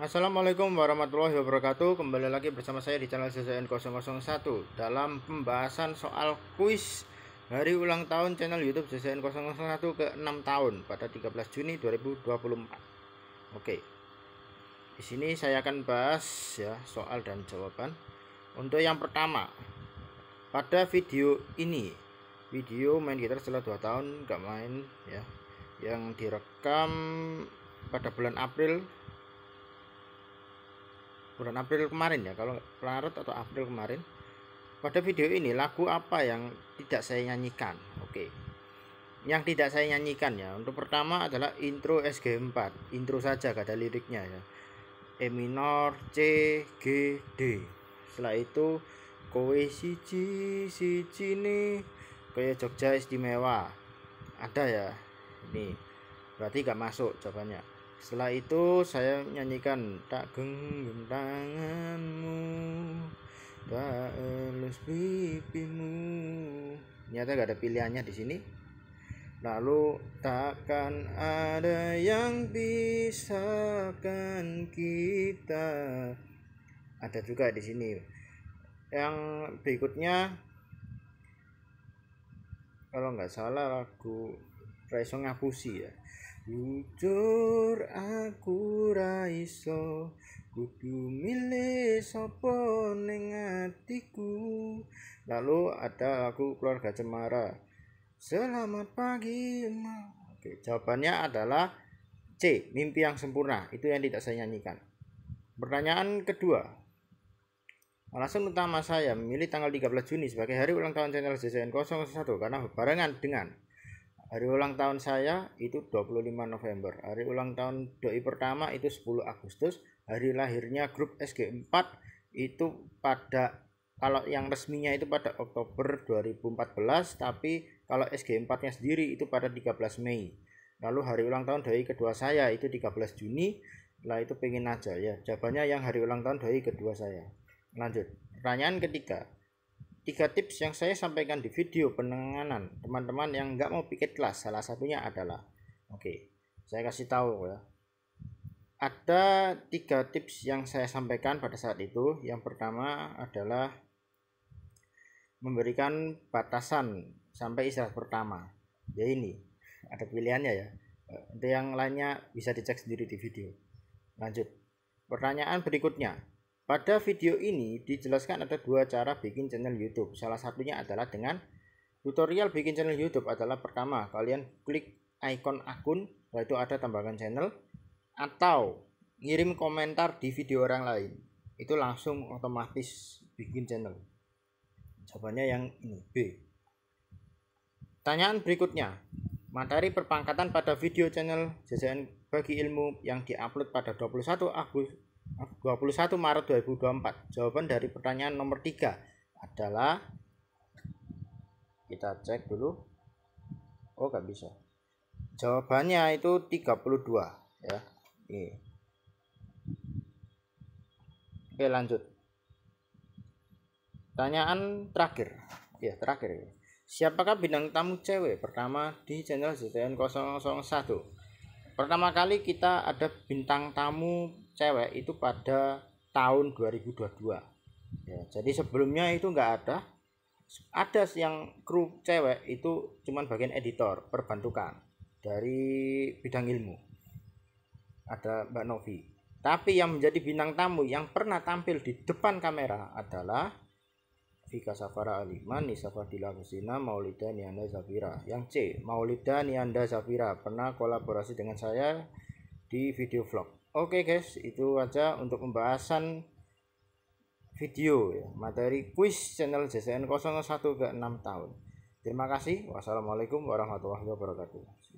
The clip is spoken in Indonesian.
Assalamualaikum warahmatullahi wabarakatuh Kembali lagi bersama saya di channel CCN001 Dalam pembahasan soal kuis Hari ulang tahun channel youtube CCN001 ke 6 tahun Pada 13 Juni 2024 Oke di sini saya akan bahas ya soal dan jawaban Untuk yang pertama Pada video ini Video main gitar setelah 2 tahun gak main ya Yang direkam pada bulan April bulan April kemarin ya kalau Maret atau April kemarin pada video ini lagu apa yang tidak saya nyanyikan oke okay. yang tidak saya nyanyikan ya untuk pertama adalah intro SG4 intro saja gak ada liriknya ya E minor C G D setelah itu kowe siji siji ini kayak Jogja istimewa ada ya ini berarti gak masuk jawabannya setelah itu saya nyanyikan tak genggam tanganmu tak elus pipimu. Nyata gak ada pilihannya di sini. Lalu takkan ada yang pisahkan kita. Ada juga di sini. Yang berikutnya kalau nggak salah lagu Raisong Ngapusi ya Jujur aku raiso, kudu milih sopo ning hatiku Lalu ada lagu keluarga Cemara. Selamat pagi. Ma. Oke, jawabannya adalah C, mimpi yang sempurna. Itu yang tidak saya nyanyikan. Pertanyaan kedua. Alasan utama saya memilih tanggal 13 Juni sebagai hari ulang tahun channel JCN 001 karena berbarengan dengan Hari ulang tahun saya itu 25 November. Hari ulang tahun doi pertama itu 10 Agustus. Hari lahirnya grup SG4 itu pada kalau yang resminya itu pada Oktober 2014, tapi kalau SG4-nya sendiri itu pada 13 Mei. Lalu hari ulang tahun doi kedua saya itu 13 Juni. Lah itu pengen aja ya. Jawabannya yang hari ulang tahun doi kedua saya. Lanjut. Pertanyaan ketiga tiga tips yang saya sampaikan di video penanganan teman-teman yang nggak mau piket kelas salah satunya adalah oke okay, saya kasih tahu ya ada tiga tips yang saya sampaikan pada saat itu yang pertama adalah memberikan batasan sampai istirahat pertama ya ini ada pilihannya ya untuk yang lainnya bisa dicek sendiri di video lanjut pertanyaan berikutnya pada video ini dijelaskan ada dua cara bikin channel YouTube. Salah satunya adalah dengan tutorial bikin channel YouTube adalah pertama kalian klik ikon akun yaitu ada tambahkan channel atau ngirim komentar di video orang lain. Itu langsung otomatis bikin channel. Jawabannya yang ini B. Tanyaan berikutnya. Materi perpangkatan pada video channel jajaran bagi ilmu yang diupload pada 21 Agustus 21 Maret 2024. Jawaban dari pertanyaan nomor 3 adalah kita cek dulu. Oh, nggak bisa. Jawabannya itu 32 ya. Oke. Oke, lanjut. Pertanyaan terakhir. Ya, terakhir. Siapakah bintang tamu cewek pertama di channel ZTN 001? Pertama kali kita ada bintang tamu cewek itu pada tahun 2022 ya, jadi sebelumnya itu nggak ada ada yang kru cewek itu cuman bagian editor perbantukan dari bidang ilmu ada Mbak Novi tapi yang menjadi bintang tamu yang pernah tampil di depan kamera adalah Vika Safara Aliman, Nisa Fadila Husina, Maulida Nianda Zafira. Yang C, Maulida Nianda Zafira pernah kolaborasi dengan saya di video vlog Oke okay guys, itu aja untuk pembahasan video ya, materi quiz channel JCN 01 ke 6 tahun. Terima kasih. Wassalamualaikum warahmatullahi wabarakatuh.